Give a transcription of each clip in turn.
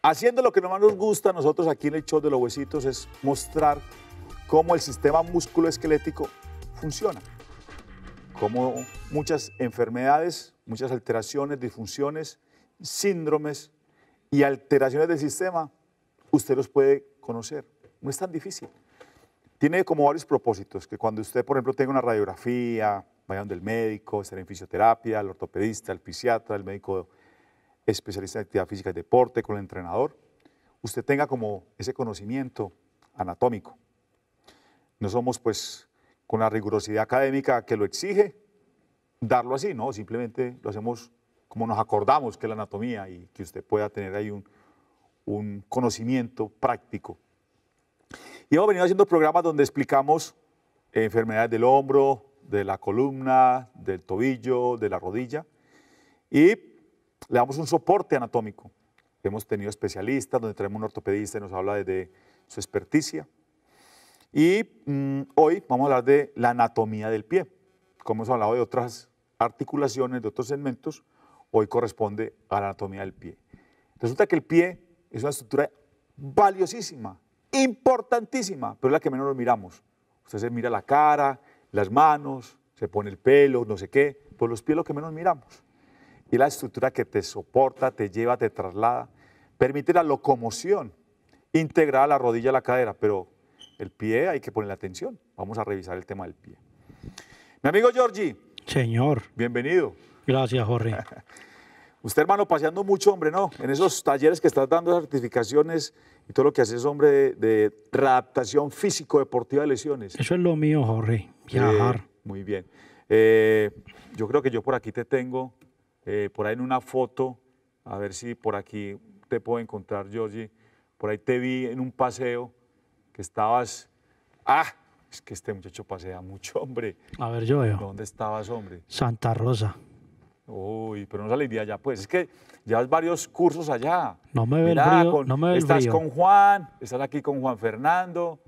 Haciendo lo que más nos gusta a nosotros aquí en el show de los huesitos es mostrar cómo el sistema musculoesquelético funciona, cómo muchas enfermedades, muchas alteraciones, disfunciones, síndromes y alteraciones del sistema, usted los puede conocer. No es tan difícil. Tiene como varios propósitos, que cuando usted, por ejemplo, tenga una radiografía, vaya donde el médico, ser en fisioterapia, el ortopedista, el fisiatra, el médico especialista en actividad física y deporte, con el entrenador, usted tenga como ese conocimiento anatómico. No somos pues con la rigurosidad académica que lo exige, darlo así, ¿no? Simplemente lo hacemos como nos acordamos que la anatomía y que usted pueda tener ahí un, un conocimiento práctico. Y hemos venido haciendo programas donde explicamos enfermedades del hombro, de la columna, del tobillo, de la rodilla. Y le damos un soporte anatómico. Hemos tenido especialistas, donde traemos un ortopedista y nos habla de su experticia. Y mm, hoy vamos a hablar de la anatomía del pie. Como hemos hablado de otras articulaciones, de otros segmentos, hoy corresponde a la anatomía del pie. Resulta que el pie es una estructura valiosísima, importantísima, pero es la que menos nos miramos. Usted se mira la cara, las manos, se pone el pelo, no sé qué, Por los pies lo que menos miramos y la estructura que te soporta, te lleva, te traslada. Permite la locomoción integrada la rodilla a la cadera, pero el pie hay que ponerle atención. Vamos a revisar el tema del pie. Mi amigo Georgie. Señor. Bienvenido. Gracias, Jorge. Usted, hermano, paseando mucho, hombre, ¿no? En esos talleres que estás dando, certificaciones y todo lo que haces, hombre, de, adaptación físico-deportiva de lesiones. Eso es lo mío, Jorge, viajar. Eh, muy bien. Eh, yo creo que yo por aquí te tengo eh, por ahí en una foto, a ver si por aquí te puedo encontrar, Georgie, por ahí te vi en un paseo que estabas, ah, es que este muchacho pasea mucho, hombre. A ver, yo veo. ¿Dónde estabas, hombre? Santa Rosa. Uy, pero no saliría allá, pues. Es que llevas varios cursos allá. No me veo no me Estás con Juan, estás aquí con Juan Fernando.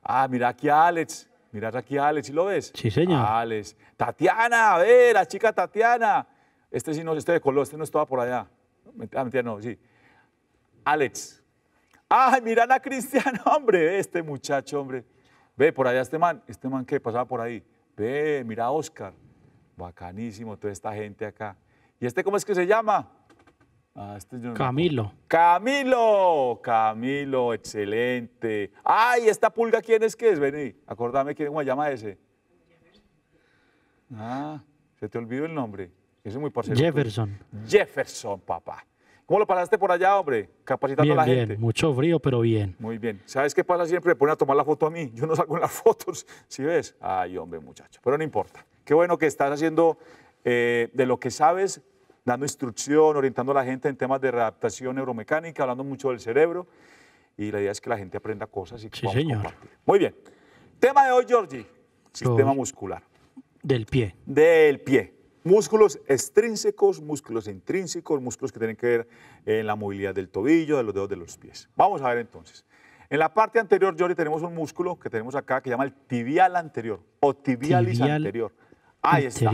Ah, mira aquí a Alex. Miras aquí a Alex, y lo ves? Sí, señor. Alex. Tatiana, a ver, la chica Tatiana. Este sí no, este de color, este no estaba por allá. Ah, mentira, no, sí. Alex. Ay, mira a Cristiano, hombre, este muchacho, hombre. Ve, por allá este man, este man que pasaba por ahí. Ve, mira a Oscar. Bacanísimo, toda esta gente acá. ¿Y este cómo es que se llama? Ah, este yo Camilo. Camilo, Camilo, excelente. Ay, esta pulga, ¿quién es que es? Vení, acordame, ¿cómo se llama ese? Ah, se te olvidó el nombre muy Jefferson. Jefferson, papá. ¿Cómo lo pasaste por allá, hombre? Capacitando a la bien. gente. Mucho frío, pero bien. Muy bien. ¿Sabes qué pasa siempre? Me ponen a tomar la foto a mí. Yo no salgo en las fotos. ¿Sí ves? Ay, hombre, muchacho. Pero no importa. Qué bueno que estás haciendo eh, de lo que sabes, dando instrucción, orientando a la gente en temas de adaptación neuromecánica, hablando mucho del cerebro. Y la idea es que la gente aprenda cosas y que sí, señor. Muy bien. Tema de hoy, Georgie. Sistema muscular. Del pie. Del pie. Músculos extrínsecos, músculos intrínsecos, músculos que tienen que ver en la movilidad del tobillo, de los dedos de los pies. Vamos a ver entonces. En la parte anterior, Jordi, tenemos un músculo que tenemos acá que se llama el tibial anterior o tibialis anterior. Ahí está.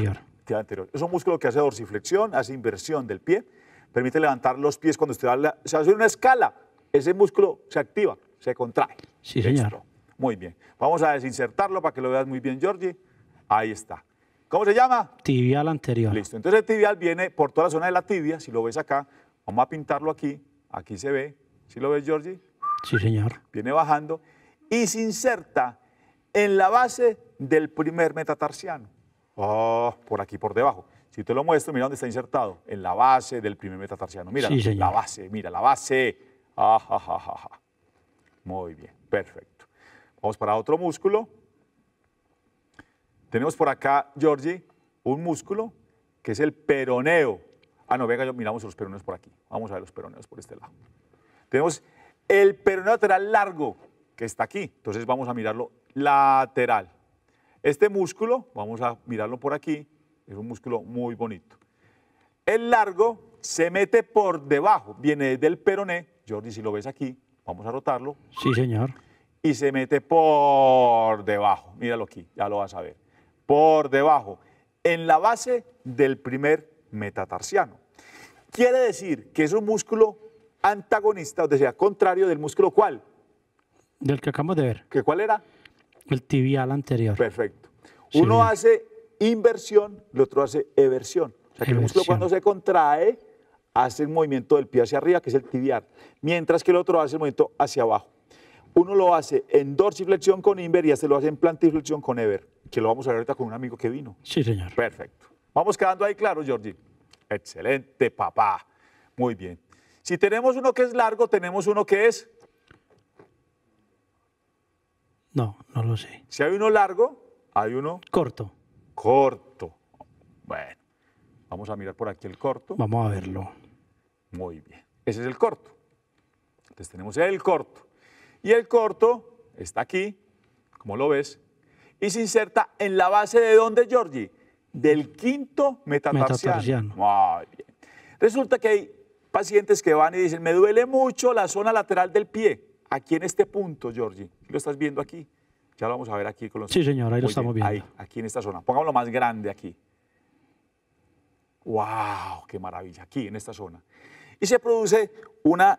Tibial anterior. Es un músculo que hace dorsiflexión, hace inversión del pie, permite levantar los pies cuando usted se hace una escala. Ese músculo se activa, se contrae. Sí, señor. Muy bien. Vamos a desinsertarlo para que lo veas muy bien, Jorge. Ahí está. ¿Cómo se llama? Tibial anterior. Listo. Entonces el tibial viene por toda la zona de la tibia. Si lo ves acá, vamos a pintarlo aquí. Aquí se ve. ¿Sí lo ves, Georgie? Sí, señor. Viene bajando y se inserta en la base del primer metatarsiano. Oh, por aquí, por debajo. Si te lo muestro, mira dónde está insertado. En la base del primer metatarsiano. Mira, la base, mira, la base. Ah, Muy bien, perfecto. Vamos para otro músculo. Tenemos por acá, Georgie, un músculo que es el peroneo. Ah, no, venga, miramos los peroneos por aquí. Vamos a ver los peroneos por este lado. Tenemos el peroneo lateral largo, que está aquí. Entonces vamos a mirarlo lateral. Este músculo, vamos a mirarlo por aquí, es un músculo muy bonito. El largo se mete por debajo, viene del peroné. Jordi, si lo ves aquí, vamos a rotarlo. Sí, señor. Y se mete por debajo. Míralo aquí, ya lo vas a ver por debajo, en la base del primer metatarsiano. Quiere decir que es un músculo antagonista, o sea, contrario del músculo cuál? Del que acabamos de ver. ¿Qué ¿Cuál era? El tibial anterior. Perfecto. Uno hace inversión, el otro hace eversión. O sea, que el músculo cuando se contrae hace el movimiento del pie hacia arriba, que es el tibial, mientras que el otro hace el movimiento hacia abajo. Uno lo hace en dorsiflexión con inver y este lo hace en plantiflexión con ever que lo vamos a ver ahorita con un amigo que vino. Sí, señor. Perfecto. Vamos quedando ahí claro, Jordi. Excelente, papá. Muy bien. Si tenemos uno que es largo, tenemos uno que es... No, no lo sé. Si hay uno largo, hay uno... Corto. Corto. Bueno, vamos a mirar por aquí el corto. Vamos a verlo. Muy bien. Ese es el corto. Entonces tenemos el corto. Y el corto está aquí, como lo ves, y se inserta en la base de dónde, Georgie? Del quinto metatarsiano. Muy bien. Resulta que hay pacientes que van y dicen, me duele mucho la zona lateral del pie, aquí en este punto, Georgie. Lo estás viendo aquí. Ya lo vamos a ver aquí con los... Sí, señor, ahí lo estamos viendo. aquí en esta zona. Pongámoslo más grande aquí. ¡Wow! ¡Qué maravilla! Aquí, en esta zona. Y se produce una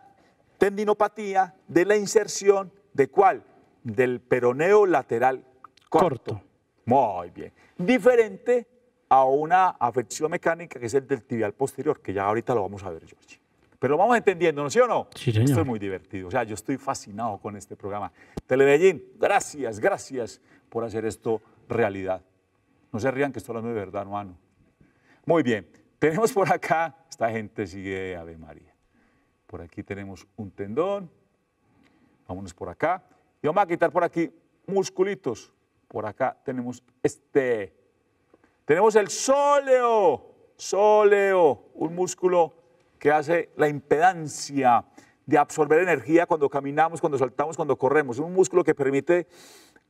tendinopatía de la inserción de cuál? Del peroneo lateral Corto. Muy bien. Diferente a una afección mecánica que es el del tibial posterior, que ya ahorita lo vamos a ver, George. Pero lo vamos entendiendo, ¿no sí o no? Sí, señor. Esto es muy divertido. O sea, yo estoy fascinado con este programa. Telebellín, gracias, gracias por hacer esto realidad. No se rían que esto no de verdad, no, Muy bien. Tenemos por acá, esta gente sigue Ave María. Por aquí tenemos un tendón. Vámonos por acá. Y vamos a quitar por aquí musculitos. Por acá tenemos este. Tenemos el sóleo, sóleo, un músculo que hace la impedancia de absorber energía cuando caminamos, cuando saltamos, cuando corremos. un músculo que permite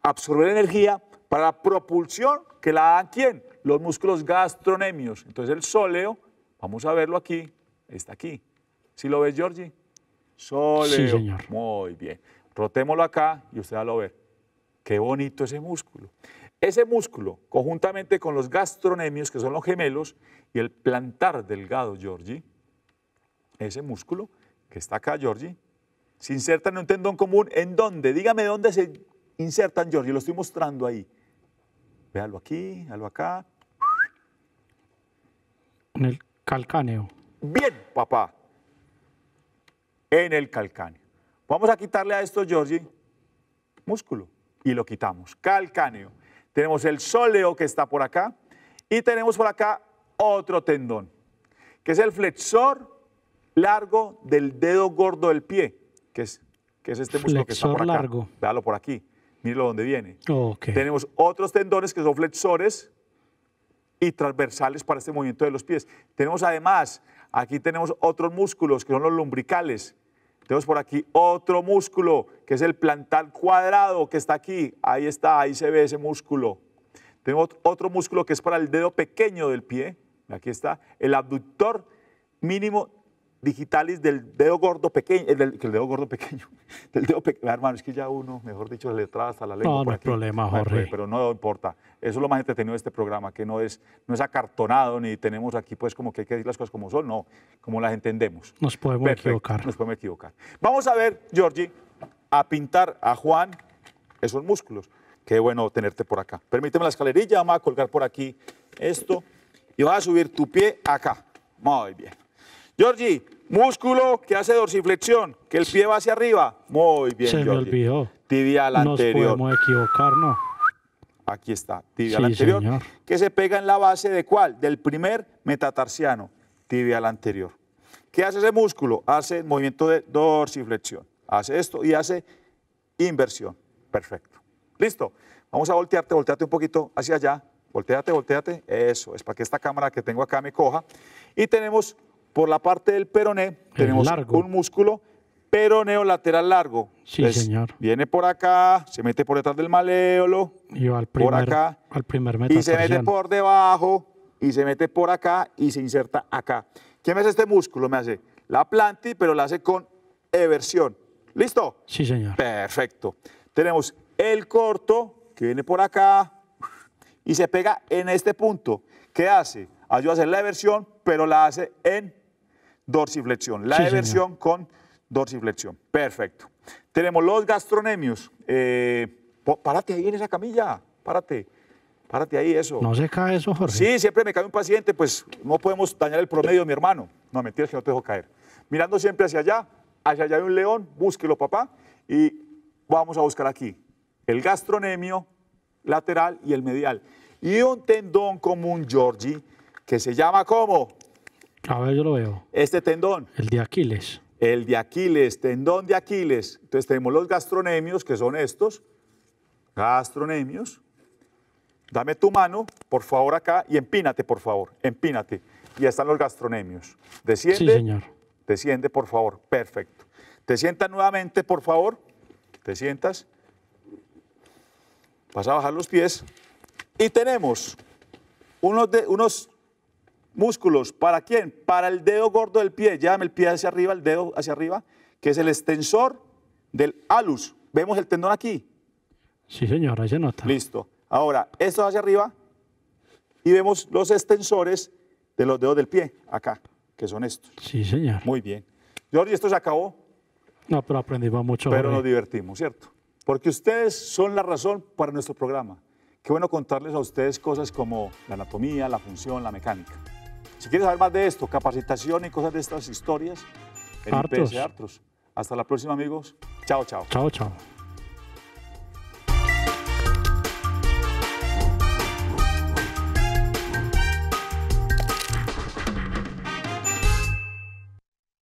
absorber energía para la propulsión que la dan quién? Los músculos gastronemios. Entonces el sóleo, vamos a verlo aquí, está aquí. ¿Sí lo ves, Georgie? Sóleo. Sí, señor. Muy bien. Rotémoslo acá y usted va a lo ver. Qué bonito ese músculo. Ese músculo, conjuntamente con los gastronemios, que son los gemelos, y el plantar delgado, Georgie, ese músculo que está acá, Georgie, se inserta en un tendón común. ¿En dónde? Dígame dónde se insertan, Georgie. Lo estoy mostrando ahí. Véalo aquí, véalo acá. En el calcáneo. Bien, papá. En el calcáneo. Vamos a quitarle a esto, Georgie, músculo y lo quitamos. Calcáneo. Tenemos el sóleo que está por acá y tenemos por acá otro tendón, que es el flexor largo del dedo gordo del pie, que es, que es este músculo que está por acá. largo. Véalo por aquí. Míralo donde viene. Tenemos otros tendones que son flexores y transversales para este movimiento de los pies. Tenemos además, aquí tenemos otros músculos que son los lumbricales, tenemos por aquí otro músculo, que es el plantar cuadrado que está aquí. Ahí está, ahí se ve ese músculo. Tenemos otro músculo que es para el dedo pequeño del pie. Aquí está, el abductor mínimo digitales del dedo gordo pequeño, eh, del, el dedo gordo pequeño, del dedo pequeño, hermano, es que ya uno, mejor dicho, le a hasta la lengua. No, no hay problema, Jorge. Pero no importa, eso es lo más entretenido de este programa, que no es, no es acartonado, ni tenemos aquí pues como que hay que decir las cosas como son, no, como las entendemos. Nos podemos equivocar. Nos podemos equivocar. Vamos a ver, Georgie, a pintar a Juan esos músculos. Qué bueno tenerte por acá. Permíteme la escalerilla, vamos a colgar por aquí esto y vas a subir tu pie acá. Muy bien. Giorgi, músculo que hace dorsiflexión, que el pie va hacia arriba. Muy bien, Se me olvidó. Tibial anterior. Nos podemos equivocar, ¿no? Aquí está, tibial anterior. Que se pega en la base de cuál? Del primer metatarsiano, tibial anterior. ¿Qué hace ese músculo? Hace movimiento de dorsiflexión. Hace esto y hace inversión. Perfecto. Listo. Vamos a voltearte, volteate un poquito hacia allá. Volteate, volteate. Eso, es para que esta cámara que tengo acá me coja. Y tenemos por la parte del peroné tenemos un músculo peroneo lateral largo. Sí, señor. Viene por acá, se mete por detrás del maleolo, y va al primer, por acá, al primer y se mete por debajo, y se mete por acá, y se inserta acá. ¿Qué me hace este músculo? Me hace la planti, pero la hace con eversión. ¿Listo? Sí, señor. Perfecto. Tenemos el corto, que viene por acá, y se pega en este punto. ¿Qué hace? Ayuda a hacer la eversión, pero la hace en dorsiflexión. La eversión con dorsiflexión. Perfecto. Tenemos los gastronemios Eh, párate ahí en esa camilla, párate. Párate ahí, eso. No se cae eso, Jorge. Sí, siempre me cae un paciente, pues no podemos dañar el promedio de mi hermano. No, mentiras que no te dejo caer. Mirando siempre hacia allá, hacia allá hay un león, búsquelo, papá, y vamos a buscar aquí el gastronemio lateral y el medial. Y un tendón común, Georgie, que se llama como a ver, yo lo veo. Este tendón. El de Aquiles. El de Aquiles, tendón de Aquiles. Entonces tenemos los gastronemios, que son estos. Gastronemios. Dame tu mano, por favor, acá y empínate, por favor. Empínate. Y ya están los gastronemios. Desciende. Sí, señor. Desciende, por favor. Perfecto. Te sientas nuevamente, por favor. Te sientas. Vas a bajar los pies. Y tenemos unos, de, unos músculos. ¿Para quién? Para el dedo gordo del pie. Llévame el pie hacia arriba, el dedo hacia arriba, que es el extensor del alus. ¿Vemos el tendón aquí? Sí, señor ya se nota Listo. Ahora, esto hacia arriba y vemos los extensores de los dedos del pie, acá, que son estos. Sí, señor. Muy bien. Jordi, esto se acabó. No, pero aprendimos mucho. Pero nos divertimos, ¿cierto? Porque ustedes son la razón para nuestro programa. Qué bueno contarles a ustedes cosas como la anatomía, la función, la mecánica. Si quieres saber más de esto, capacitación y cosas de estas historias, en el IPS Artros. Hasta la próxima, amigos. Chao, chao. Chao, chao.